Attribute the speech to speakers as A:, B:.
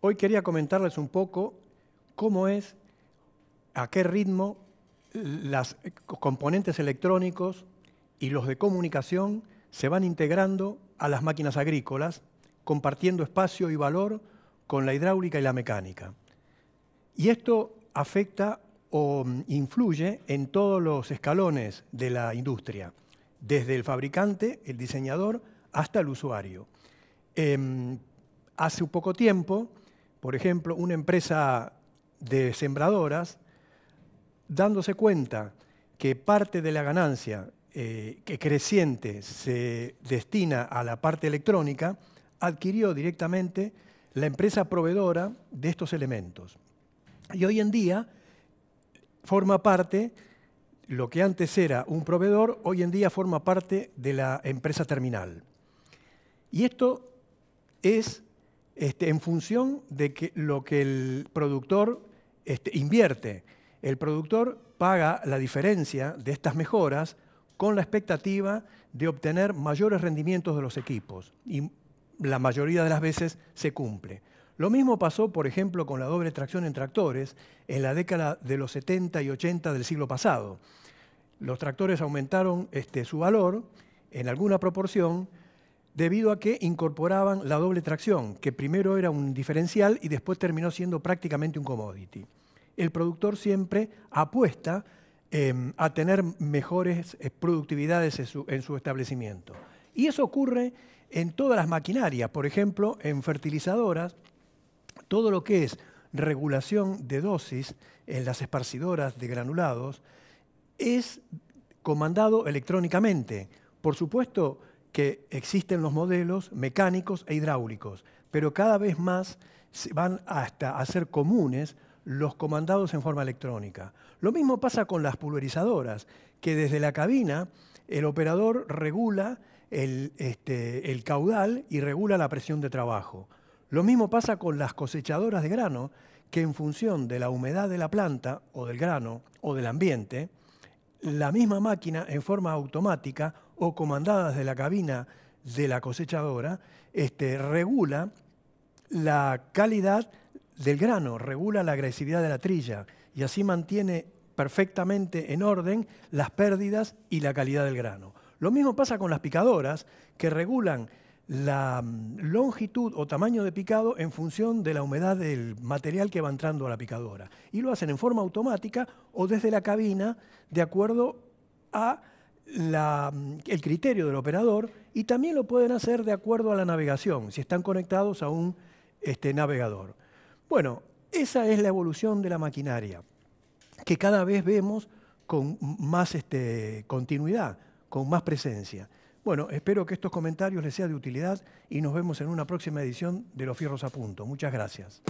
A: Hoy quería comentarles un poco cómo es, a qué ritmo los componentes electrónicos y los de comunicación se van integrando a las máquinas agrícolas, compartiendo espacio y valor con la hidráulica y la mecánica. Y esto afecta Mm, influye en todos los escalones de la industria, desde el fabricante, el diseñador, hasta el usuario. Em, hace un poco tiempo, por ejemplo, una empresa de sembradoras, dándose cuenta que parte de la ganancia eh, que creciente se destina a la parte electrónica, adquirió directamente la empresa proveedora de estos elementos. Y hoy en día forma parte, lo que antes era un proveedor, hoy en día forma parte de la empresa terminal. Y esto es este, en función de que lo que el productor este, invierte. El productor paga la diferencia de estas mejoras con la expectativa de obtener mayores rendimientos de los equipos. Y la mayoría de las veces se cumple. Lo mismo pasó, por ejemplo, con la doble tracción en tractores en la década de los 70 y 80 del siglo pasado. Los tractores aumentaron este, su valor en alguna proporción debido a que incorporaban la doble tracción, que primero era un diferencial y después terminó siendo prácticamente un commodity. El productor siempre apuesta em, a tener mejores eh, productividades en su establecimiento. Y eso ocurre en todas las maquinarias, por ejemplo, en fertilizadoras, todo lo que es regulación de dosis en las esparcidoras de granulados es comandado electrónicamente. Por supuesto que existen los modelos mecánicos e hidráulicos, pero cada vez más van hasta a ser comunes los comandados en forma electrónica. Lo mismo pasa con las pulverizadoras, que desde la cabina el operador regula el, este, el caudal y regula la presión de trabajo. Lo mismo pasa con las cosechadoras de grano, que en función de la humedad de la planta o del grano o del ambiente, la misma máquina en forma automática o comandada desde la cabina de la cosechadora, este, regula la calidad del grano, regula la agresividad de la trilla y así mantiene perfectamente en orden las pérdidas y la calidad del grano. Lo mismo pasa con las picadoras que regulan la mm, longitud o tamaño de picado en función de la humedad del material que va entrando a la picadora. Y lo hacen en forma automática o desde la cabina, de acuerdo a mm, el criterio del operador, y también lo pueden hacer de acuerdo a la navegación, si están conectados a un este, navegador. Bueno, esa es la evolución de la maquinaria, que cada vez vemos con más este, continuidad, con más presencia. Bueno, espero que estos comentarios les sean de utilidad y nos vemos en una próxima edición de Los Fierros a Punto. Muchas gracias.